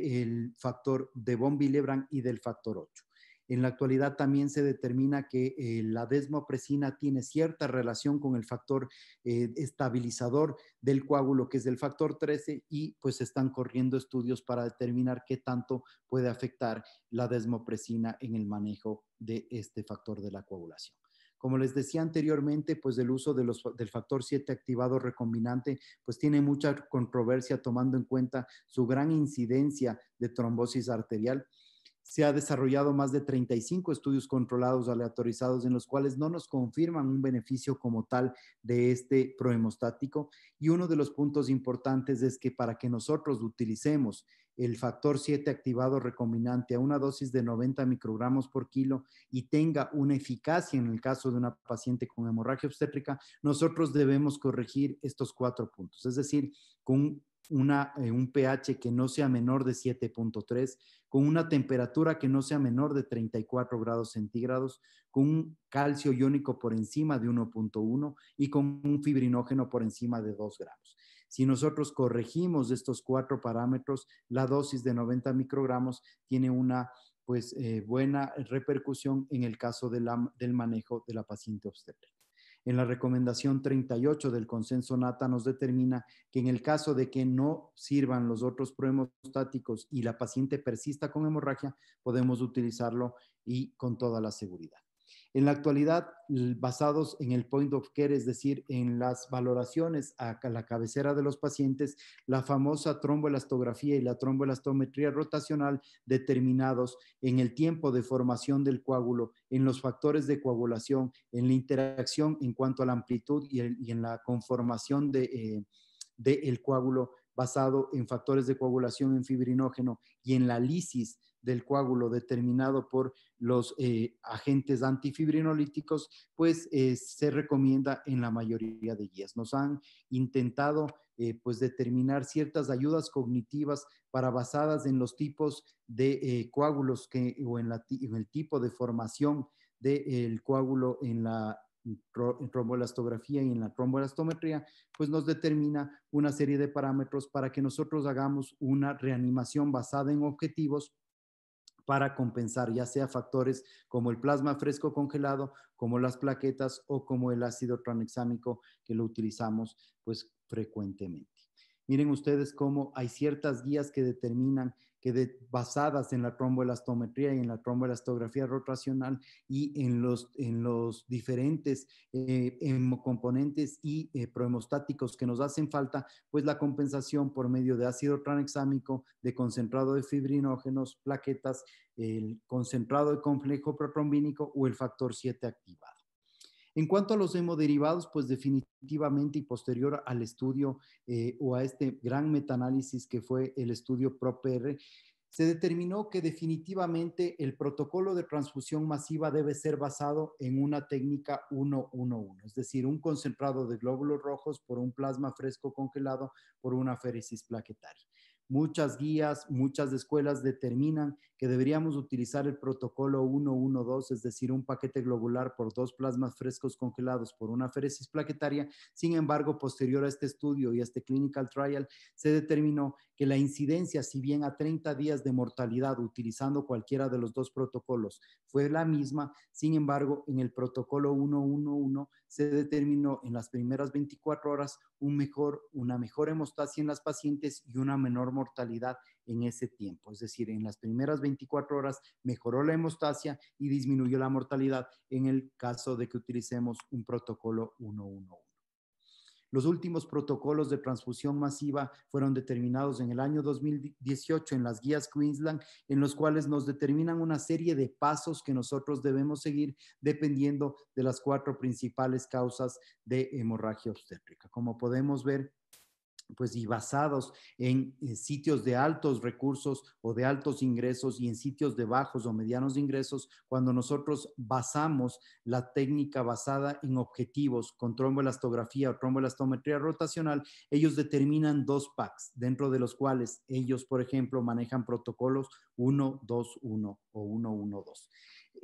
del factor de von y del factor 8. En la actualidad también se determina que eh, la desmopresina tiene cierta relación con el factor eh, estabilizador del coágulo, que es el factor 13, y pues están corriendo estudios para determinar qué tanto puede afectar la desmopresina en el manejo de este factor de la coagulación. Como les decía anteriormente, pues el uso del factor 7 activado recombinante, pues tiene mucha controversia tomando en cuenta su gran incidencia de trombosis arterial se ha desarrollado más de 35 estudios controlados aleatorizados en los cuales no nos confirman un beneficio como tal de este prohemostático. Y uno de los puntos importantes es que para que nosotros utilicemos el factor 7 activado recombinante a una dosis de 90 microgramos por kilo y tenga una eficacia en el caso de una paciente con hemorragia obstétrica, nosotros debemos corregir estos cuatro puntos. Es decir, con eh, un pH que no sea menor de 7.3, con una temperatura que no sea menor de 34 grados centígrados, con un calcio iónico por encima de 1.1 y con un fibrinógeno por encima de 2 gramos. Si nosotros corregimos estos cuatro parámetros, la dosis de 90 microgramos tiene una pues, eh, buena repercusión en el caso del manejo de la paciente obstétrica. En la recomendación 38 del consenso NATA nos determina que en el caso de que no sirvan los otros prohemostáticos y la paciente persista con hemorragia, podemos utilizarlo y con toda la seguridad. En la actualidad, basados en el point of care, es decir, en las valoraciones a la cabecera de los pacientes, la famosa tromboelastografía y la tromboelastometría rotacional determinados en el tiempo de formación del coágulo, en los factores de coagulación, en la interacción en cuanto a la amplitud y, en la conformación del de eh, coágulo basado en factores de coagulación en fibrinógeno y en la lisis del coágulo determinado por los eh, agentes antifibrinolíticos, pues eh, se recomienda en la mayoría de guías. Nos han intentado eh, pues determinar ciertas ayudas cognitivas para basadas en los tipos de coágulos que, o en, el tipo de formación del coágulo en la trombolastografía y en la trombolastometría, pues nos determina una serie de parámetros para que nosotros hagamos una reanimación basada en objetivos para compensar, ya sea factores como el plasma fresco congelado, como las plaquetas o como el ácido tranexámico que lo utilizamos pues frecuentemente. Miren ustedes cómo hay ciertas guías que determinan que basadas en la tromboelastometría y en la tromboelastografía rotacional y en los, en los diferentes eh, componentes y eh, prohemostáticos que nos hacen falta, pues la compensación por medio de ácido tranexámico, de concentrado de fibrinógenos, plaquetas, el concentrado de complejo protrombínico o el factor 7 activado. En cuanto a los hemoderivados, pues definitivamente y posterior al estudio eh, o a este gran metaanálisis que fue el estudio PROPR, se determinó que definitivamente el protocolo de transfusión masiva debe ser basado en una técnica 111, es decir, un concentrado de glóbulos rojos por un plasma fresco congelado por una féresis plaquetaria. Muchas guías, muchas escuelas determinan que deberíamos utilizar el protocolo 112, es decir, un paquete globular por dos plasmas frescos congelados por una féresis plaquetaria. Sin embargo, posterior a este estudio y a este clinical trial, se determinó que la incidencia, si bien a 30 días de mortalidad utilizando cualquiera de los dos protocolos fue la misma, sin embargo, en el protocolo 111 se determinó en las primeras 24 horas un una mejor hemostasia en las pacientes y una menor mortalidad en ese tiempo. Es decir, en las primeras 24 horas mejoró la hemostasia y disminuyó la mortalidad en el caso de que utilicemos un protocolo 111. Los últimos protocolos de transfusión masiva fueron determinados en el año 2018 en las guías Queensland, en los cuales nos determinan una serie de pasos que nosotros debemos seguir dependiendo de las cuatro principales causas de hemorragia obstétrica. Como podemos ver, pues y basados en, eh, sitios de altos recursos o de altos ingresos y en sitios de bajos o medianos ingresos, cuando nosotros basamos la técnica basada en objetivos con tromboelastografía o tromboelastometría rotacional, ellos determinan dos packs dentro de los cuales ellos, por ejemplo, manejan protocolos 1-2-1 o 1-1-2.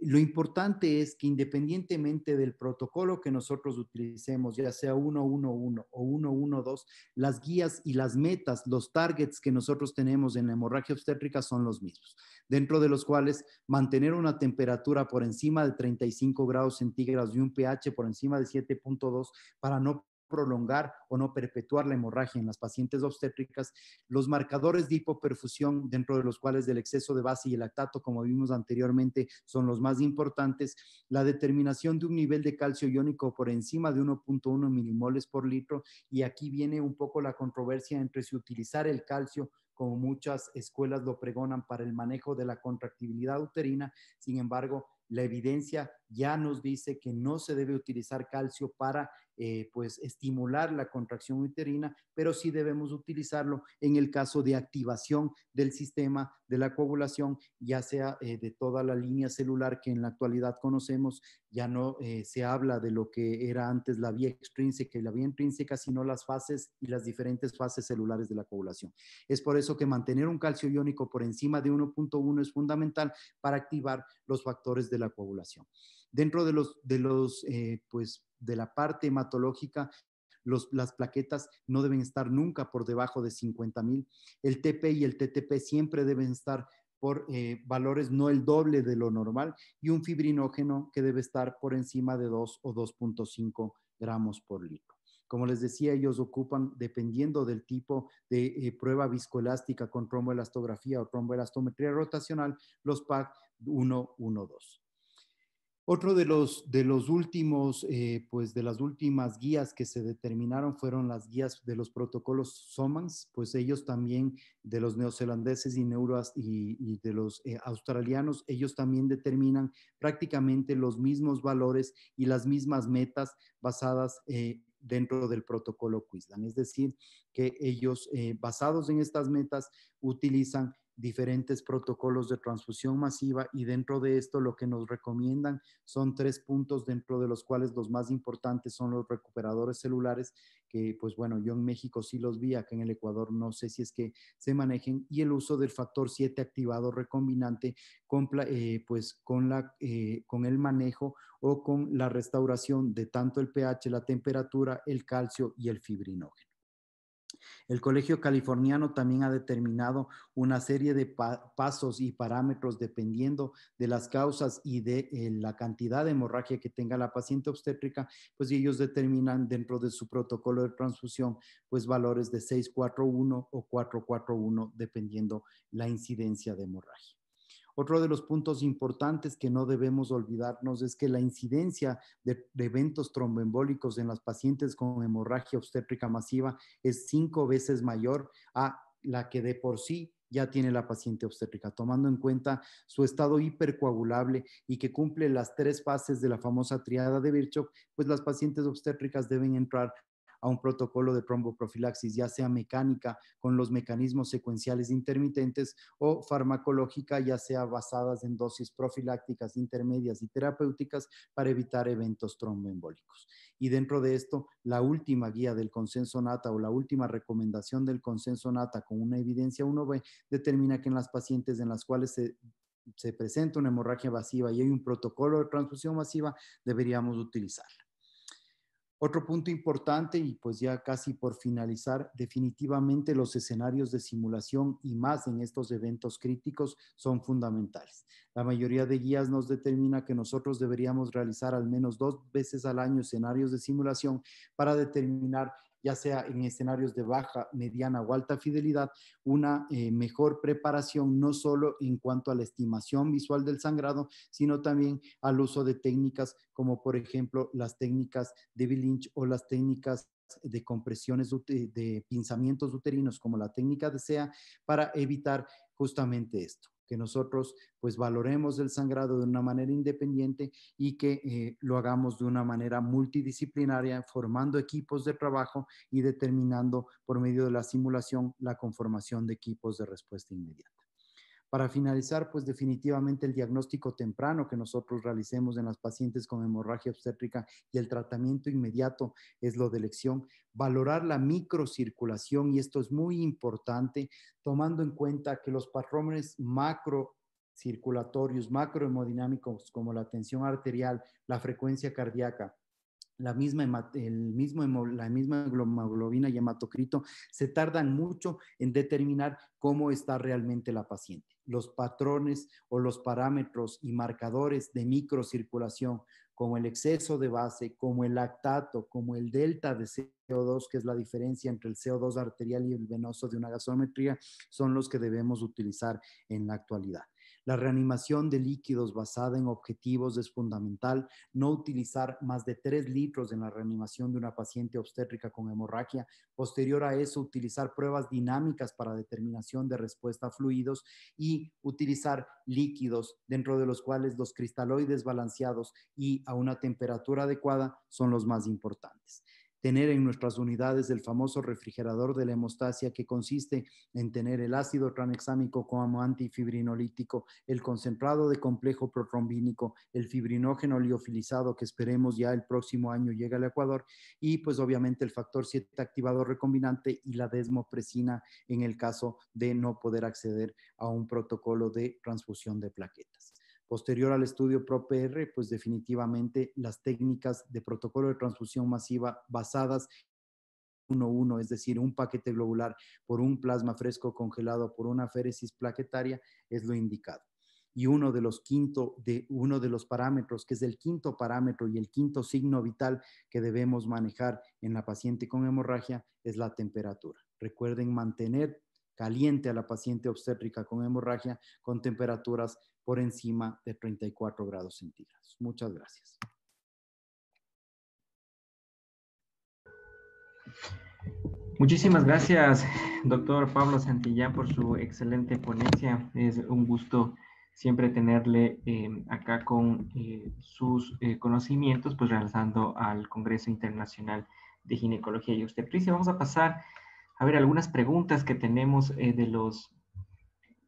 Lo importante es que independientemente del protocolo que nosotros utilicemos, ya sea 111 o 112, las guías y las metas, los targets que nosotros tenemos en la hemorragia obstétrica son los mismos, dentro de los cuales mantener una temperatura por encima de 35 grados centígrados y un pH por encima de 7.2 para no prolongar o no perpetuar la hemorragia en las pacientes obstétricas, los marcadores de hipoperfusión, dentro de los cuales el exceso de base y el lactato, como vimos anteriormente, son los más importantes, la determinación de un nivel de calcio iónico por encima de 1.1 milimoles por litro, y aquí viene un poco la controversia entre si utilizar el calcio como muchas escuelas lo pregonan para el manejo de la contractibilidad uterina, sin embargo, la evidencia ya nos dice que no se debe utilizar calcio para eh, pues, estimular la contracción uterina, pero sí debemos utilizarlo en el caso de activación del sistema de la coagulación, ya sea eh, de toda la línea celular que en la actualidad conocemos ya no eh, se habla de lo que era antes la vía extrínseca y la vía intrínseca, sino las fases y las diferentes fases celulares de la coagulación. Es por eso que mantener un calcio iónico por encima de 1.1 es fundamental para activar los factores de la coagulación. Dentro de los, de los, eh, pues, de la parte hematológica, las plaquetas no deben estar nunca por debajo de 50.000. El TP y el TTP siempre deben estar por eh, valores no el doble de lo normal y un fibrinógeno que debe estar por encima de 2 o 2.5 gramos por litro. Como les decía, ellos ocupan, dependiendo del tipo de eh, prueba viscoelástica con tromboelastografía o tromboelastometría rotacional, los PAC 112. Otro de los, de los últimos, eh, pues de las últimas guías que se determinaron fueron las guías de los protocolos SOMANS, pues ellos también, de los neozelandeses y, neuroas, y, de los eh, australianos, ellos también determinan prácticamente los mismos valores y las mismas metas basadas eh, dentro del protocolo Queensland. Es decir, que ellos, basados en estas metas, utilizan diferentes protocolos de transfusión masiva y dentro de esto lo que nos recomiendan son tres puntos dentro de los cuales los más importantes son los recuperadores celulares, que pues bueno, yo en México sí los vi, acá en el Ecuador no sé si es que se manejen, y el uso del factor 7 activado recombinante con, eh, pues con, la, eh, con el manejo o con la restauración de tanto el pH, la temperatura, el calcio y el fibrinógeno. El Colegio Californiano también ha determinado una serie de pasos y parámetros dependiendo de las causas y de eh, la cantidad de hemorragia que tenga la paciente obstétrica, pues ellos determinan dentro de su protocolo de transfusión, pues valores de 641 o 441 dependiendo la incidencia de hemorragia. Otro de los puntos importantes que no debemos olvidarnos es que la incidencia de, eventos tromboembólicos en las pacientes con hemorragia obstétrica masiva es cinco veces mayor a la que de por sí ya tiene la paciente obstétrica, tomando en cuenta su estado hipercoagulable y que cumple las tres fases de la famosa triada de Virchow, pues las pacientes obstétricas deben entrar a un protocolo de tromboprofilaxis, ya sea mecánica con los mecanismos secuenciales intermitentes o farmacológica, ya sea basadas en dosis profilácticas intermedias y terapéuticas para evitar eventos tromboembólicos. Y dentro de esto, la última guía del consenso NATA o la última recomendación del consenso NATA con una evidencia 1B determina que en las pacientes en las cuales se presenta una hemorragia masiva y hay un protocolo de transfusión masiva, deberíamos utilizarla. Otro punto importante, y pues ya casi por finalizar, definitivamente los escenarios de simulación y más en estos eventos críticos son fundamentales. La mayoría de guías nos determina que nosotros deberíamos realizar al menos dos veces al año escenarios de simulación para determinar ya sea en escenarios de baja, mediana o alta fidelidad, una eh, mejor preparación no solo en cuanto a la estimación visual del sangrado, sino también al uso de técnicas como por ejemplo las técnicas de Bilinch o las técnicas de compresiones de pinzamientos uterinos como la técnica de SEA para evitar justamente esto que nosotros pues valoremos el sangrado de una manera independiente y que eh, lo hagamos de una manera multidisciplinaria, formando equipos de trabajo y determinando por medio de la simulación la conformación de equipos de respuesta inmediata. Para finalizar, pues definitivamente el diagnóstico temprano que nosotros realicemos en las pacientes con hemorragia obstétrica y el tratamiento inmediato es lo de elección. Valorar la microcirculación, y esto es muy importante, tomando en cuenta que los patrones macrocirculatorios, macrohemodinámicos como la tensión arterial, la frecuencia cardíaca, la misma, la misma hemoglobina y hematocrito se tardan mucho en determinar cómo está realmente la paciente los patrones o los parámetros y marcadores de microcirculación, como el exceso de base, como el lactato, como el delta de CO2, que es la diferencia entre el CO2 arterial y el venoso de una gasometría, son los que debemos utilizar en la actualidad. La reanimación de líquidos basada en objetivos es fundamental. No utilizar más de 3 litros en la reanimación de una paciente obstétrica con hemorragia. Posterior a eso, utilizar pruebas dinámicas para determinación de respuesta a fluidos y utilizar líquidos dentro de los cuales los cristaloides balanceados y a una temperatura adecuada son los más importantes tener en nuestras unidades el famoso refrigerador de la hemostasia que consiste en tener el ácido tranexámico como antifibrinolítico, el concentrado de complejo protrombínico, el fibrinógeno liofilizado que esperemos ya el próximo año llegue al Ecuador y pues obviamente el factor 7 activador recombinante y la desmopresina en el caso de no poder acceder a un protocolo de transfusión de plaquetas. Posterior al estudio ProPR, pues definitivamente las técnicas de protocolo de transfusión masiva basadas 1-1, es decir, un paquete globular por un plasma fresco congelado por una féresis plaquetaria, es lo indicado. Y uno de los quinto de uno de los parámetros, que es el quinto parámetro y el quinto signo vital que debemos manejar en la paciente con hemorragia, es la temperatura. Recuerden mantener caliente a la paciente obstétrica con hemorragia con temperaturas por encima de 34 grados centígrados. Muchas gracias. Muchísimas gracias, doctor Pablo Santillán, por su excelente ponencia. Es un gusto siempre tenerle eh, acá con eh, sus eh, conocimientos, pues realizando al Congreso Internacional de Ginecología y Obstetricia. Vamos a pasar a ver algunas preguntas que tenemos de los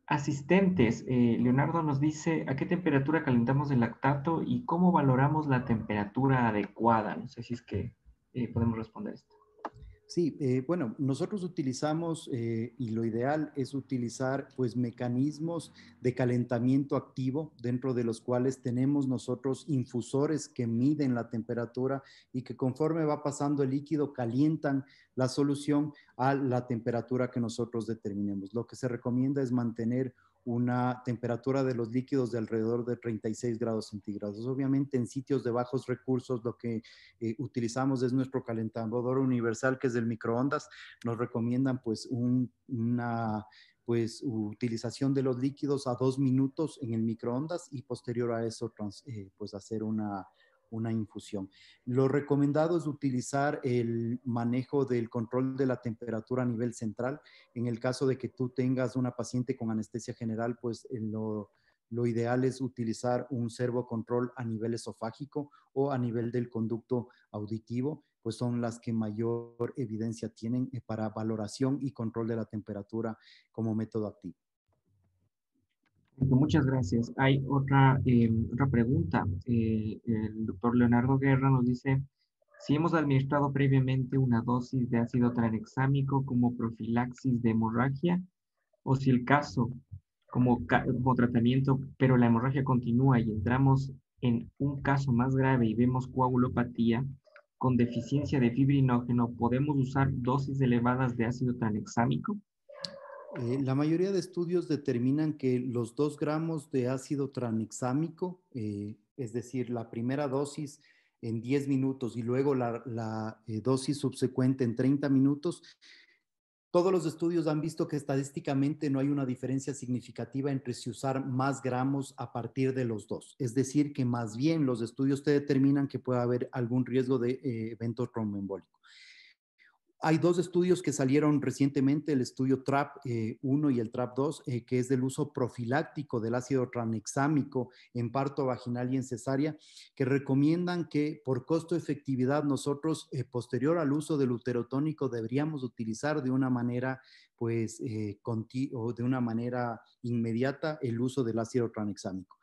asistentes, eh, Leonardo nos dice a qué temperatura calentamos el lactato y cómo valoramos la temperatura adecuada. No sé si es que eh, podemos responder esto. Sí, eh, bueno, nosotros utilizamos eh, y lo ideal es utilizar pues mecanismos de calentamiento activo dentro de los cuales tenemos nosotros infusores que miden la temperatura y que conforme va pasando el líquido calientan la solución a la temperatura que nosotros determinemos. Lo que se recomienda es mantener una temperatura de los líquidos de alrededor de 36 grados centígrados. Obviamente en sitios de bajos recursos lo que eh, utilizamos es nuestro calentador universal que es del microondas. Nos recomiendan pues una pues utilización de los líquidos a dos minutos en el microondas y posterior a eso eh, pues hacer una una infusión. Lo recomendado es utilizar el manejo del control de la temperatura a nivel central. En el caso de que tú tengas una paciente con anestesia general, pues eh, lo, ideal es utilizar un servo control a nivel esofágico o a nivel del conducto auditivo, pues son las que mayor evidencia tienen eh, para valoración y control de la temperatura como método activo. Pues, muchas gracias. Hay otra, eh, pregunta. Eh, el doctor Leonardo Guerra nos dice, si hemos administrado previamente una dosis de ácido tranexámico como profilaxis de hemorragia, o si el caso como, como tratamiento, pero la hemorragia continúa y entramos en un caso más grave y vemos coagulopatía con deficiencia de fibrinógeno, ¿podemos usar dosis elevadas de ácido tranexámico? Eh, la mayoría de estudios determinan que los dos gramos de ácido tranexámico, eh, es decir, la primera dosis en 10 minutos y luego la, eh, dosis subsecuente en 30 minutos, todos los estudios han visto que estadísticamente no hay una diferencia significativa entre si usar más gramos a partir de los dos. Es decir, que más bien los estudios te determinan que puede haber algún riesgo de eh, evento tromboembólico. Hay dos estudios que salieron recientemente, el estudio TRAP-1 eh, y el TRAP-2, eh, que es del uso profiláctico del ácido tranexámico en parto vaginal y en cesárea, que recomiendan que por costo-efectividad nosotros, eh, posterior al uso del uterotónico, deberíamos utilizar de una manera, pues, o de una manera inmediata el uso del ácido tranexámico.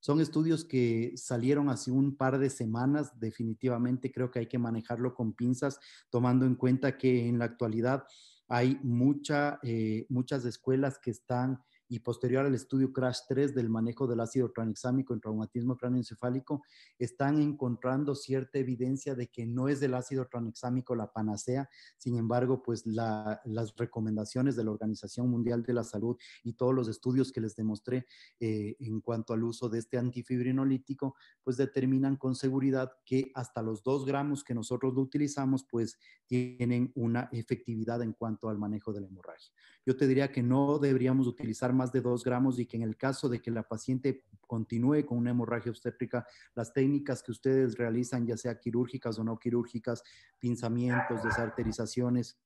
Son estudios que salieron hace un par de semanas. Definitivamente creo que hay que manejarlo con pinzas, tomando en cuenta que en la actualidad hay mucha, eh, muchas escuelas que están y posterior al estudio CRASH 3 del manejo del ácido tranexámico en traumatismo cráneoencefálico, están encontrando cierta evidencia de que no es el ácido tranexámico la panacea. Sin embargo, pues las recomendaciones de la Organización Mundial de la Salud y todos los estudios que les demostré eh, en cuanto al uso de este antifibrinolítico, pues determinan con seguridad que hasta los dos gramos que nosotros lo utilizamos, pues tienen una efectividad en cuanto al manejo de la hemorragia yo te diría que no deberíamos utilizar más de 2 gramos y que en el caso de que la paciente continúe con una hemorragia obstétrica, las técnicas que ustedes realizan, ya sea quirúrgicas o no quirúrgicas, pinzamientos, desarterizaciones,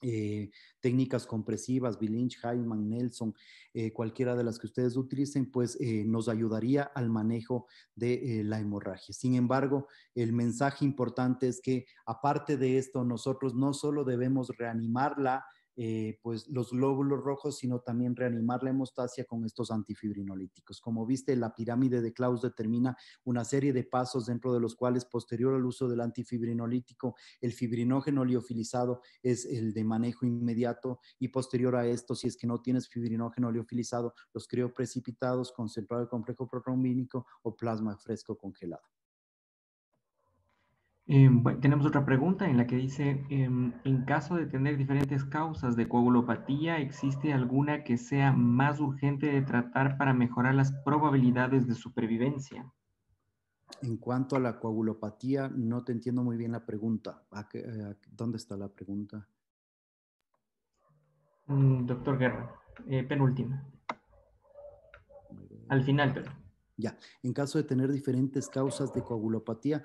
eh, técnicas compresivas, Bilinch, Hyman, Nelson, eh, cualquiera de las que ustedes utilicen, pues eh, nos ayudaría al manejo de la hemorragia. Sin embargo, el mensaje importante es que aparte de esto, nosotros no solo debemos reanimarla eh, pues los glóbulos rojos, sino también reanimar la hemostasia con estos antifibrinolíticos. Como viste, la pirámide de Claus determina una serie de pasos dentro de los cuales, posterior al uso del antifibrinolítico, el fibrinógeno liofilizado es el de manejo inmediato y posterior a esto, si es que no tienes fibrinógeno liofilizado, los crioprecipitados, concentrado de complejo protrombínico o plasma fresco congelado. Eh, tenemos otra pregunta en la que dice, em, en caso de tener diferentes causas de coagulopatía, ¿existe alguna que sea más urgente de tratar para mejorar las probabilidades de supervivencia? En cuanto a la coagulopatía, no te entiendo muy bien la pregunta. Eh, ¿Dónde está la pregunta? Mm, doctor Guerra, eh, penúltima. Al final, pero. Ya, en caso de tener diferentes causas de coagulopatía,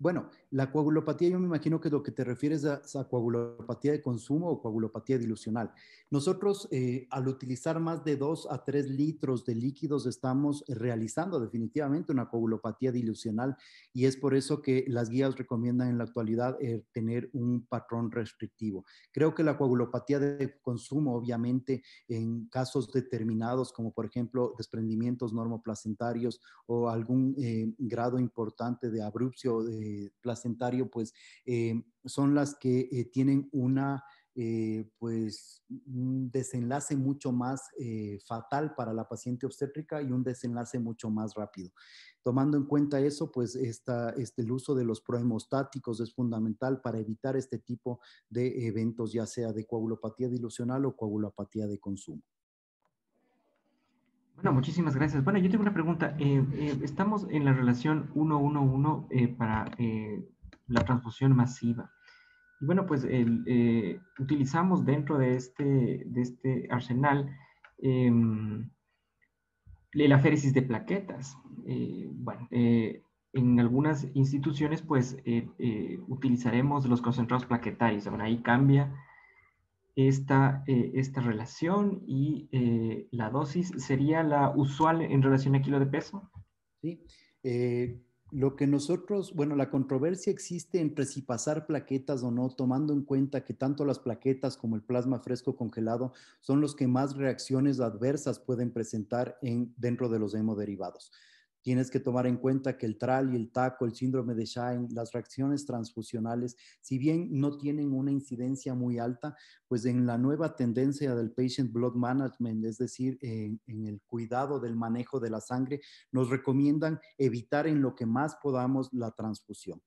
bueno, la coagulopatía, yo me imagino que lo que te refieres a, a coagulopatía de consumo o coagulopatía dilucional. Nosotros, eh, al utilizar más de 2 a 3 litros de líquidos, estamos realizando definitivamente una coagulopatía dilucional y es por eso que las guías recomiendan en la actualidad eh, tener un patrón restrictivo. Creo que la coagulopatía de consumo, obviamente, en casos determinados, como por ejemplo desprendimientos normoplacentarios o algún eh, grado importante de abrupcio, de eh, placentario, pues eh, son las que eh, tienen una, pues, un desenlace mucho más fatal para la paciente obstétrica y un desenlace mucho más rápido. Tomando en cuenta eso, pues este, el uso de los prohemostáticos es fundamental para evitar este tipo de eventos, ya sea de coagulopatía dilucional o coagulopatía de consumo. Bueno, muchísimas gracias. Bueno, yo tengo una pregunta. Eh, eh, estamos en la relación 1-1-1 eh, para la transfusión masiva. Y bueno, pues utilizamos dentro de este, de este arsenal em, la aféresis de plaquetas. bueno, en algunas instituciones pues utilizaremos los concentrados plaquetarios. Bueno, ahí cambia eh, esta, relación y eh, la dosis sería la usual en relación a kilo de peso? Sí. Eh, lo que nosotros, bueno, la controversia existe entre si pasar plaquetas o no, tomando en cuenta que tanto las plaquetas como el plasma fresco congelado son los que más reacciones adversas pueden presentar en, dentro de los hemoderivados. Tienes que tomar en cuenta que el TRAL y el TACO, el síndrome de Shine, las reacciones transfusionales, si bien no tienen una incidencia muy alta, pues en la nueva tendencia del Patient Blood Management, es decir, en, en el cuidado del manejo de la sangre, nos recomiendan evitar en lo que más podamos la transfusión.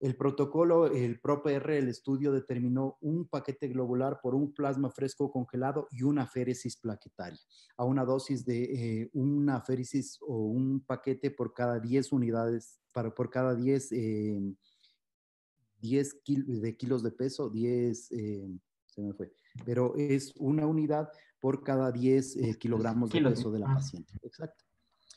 El protocolo, el PROPR, el estudio determinó un paquete globular por un plasma fresco congelado y una féresis plaquetaria, a una dosis de eh, una féresis o un paquete por cada 10 unidades, para, por cada 10, em, de kilos de peso, 10, em, se me fue, pero es una unidad por cada 10 eh, kilogramos de peso de la ah. paciente. Exacto.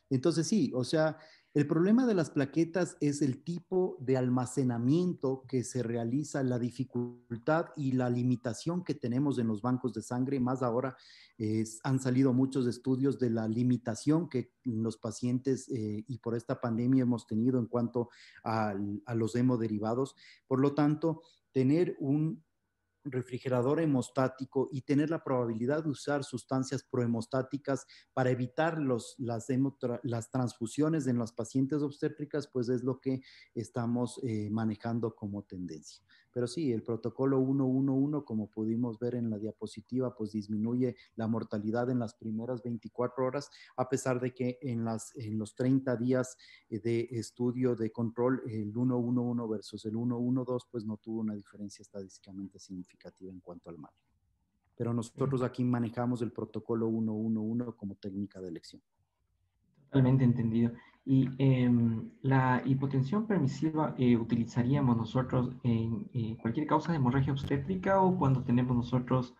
Entonces sí, o sea, el problema de las plaquetas es el tipo de almacenamiento que se realiza, la dificultad y la limitación que tenemos en los bancos de sangre. Más ahora han salido muchos estudios de la limitación que los pacientes eh, y por esta pandemia hemos tenido en cuanto a, a los hemoderivados. Por lo tanto, tener un refrigerador hemostático y tener la probabilidad de usar sustancias prohemostáticas para evitar los, las, transfusiones en las pacientes obstétricas, pues es lo que estamos eh, manejando como tendencia. Pero sí, el protocolo 111, como pudimos ver en la diapositiva, pues disminuye la mortalidad en las primeras 24 horas, a pesar de que en, las, en los 30 días eh, de estudio de control, el 111 versus el 112, pues no tuvo una diferencia estadísticamente significativa en cuanto al mal. Pero nosotros aquí manejamos el protocolo 111 como técnica de elección. Totalmente entendido. Y em, la hipotensión permisiva eh, utilizaríamos nosotros en eh, cualquier causa de hemorragia obstétrica o cuando tenemos nosotros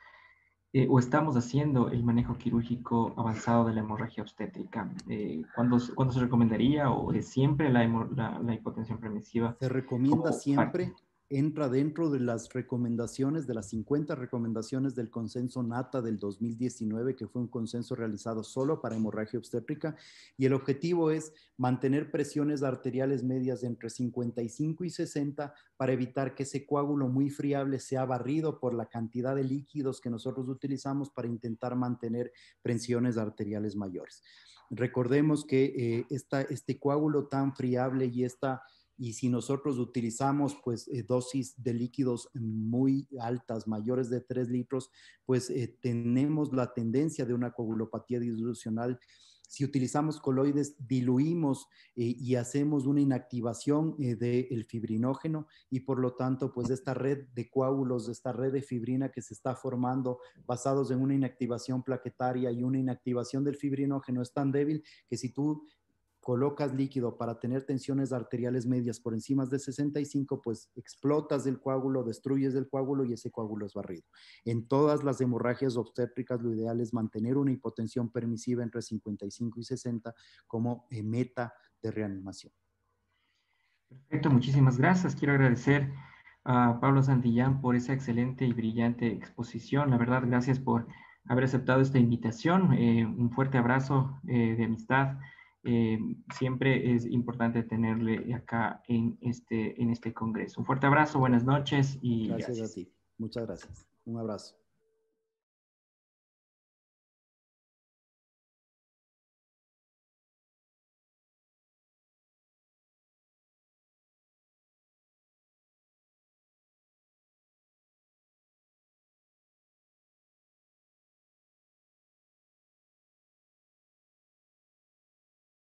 eh, o estamos haciendo el manejo quirúrgico avanzado de la hemorragia obstétrica. Eh, ¿cuándo, se recomendaría o es siempre la, hipotensión permisiva? Se recomienda siempre entra dentro de las recomendaciones, de las 50 recomendaciones del consenso NATA del 2019, que fue un consenso realizado solo para hemorragia obstétrica, y el objetivo es mantener presiones arteriales medias entre 55 y 60 para evitar que ese coágulo muy friable sea barrido por la cantidad de líquidos que nosotros utilizamos para intentar mantener presiones arteriales mayores. Recordemos que eh, esta, este coágulo tan friable y esta y si nosotros utilizamos pues eh, dosis de líquidos muy altas, mayores de 3 litros, pues eh, tenemos la tendencia de una coagulopatía disolucional. Si utilizamos coloides, diluimos eh, y hacemos una inactivación del fibrinógeno y por lo tanto, pues esta red de coágulos, esta red de fibrina que se está formando basados en una inactivación plaquetaria y una inactivación del fibrinógeno es tan débil que si tú colocas líquido para tener tensiones arteriales medias por encima de 65, pues explotas el coágulo, destruyes el coágulo y ese coágulo es barrido. En todas las hemorragias obstétricas lo ideal es mantener una hipotensión permisiva entre 55 y 60 como eh, meta de reanimación. Perfecto, muchísimas gracias. Quiero agradecer a Pablo Santillán por esa excelente y brillante exposición. La verdad, gracias por haber aceptado esta invitación. Eh, un fuerte abrazo eh, de amistad eh, siempre es importante tenerle acá en este, en este congreso. Un fuerte abrazo, buenas noches y gracias, Muchas gracias. Un abrazo.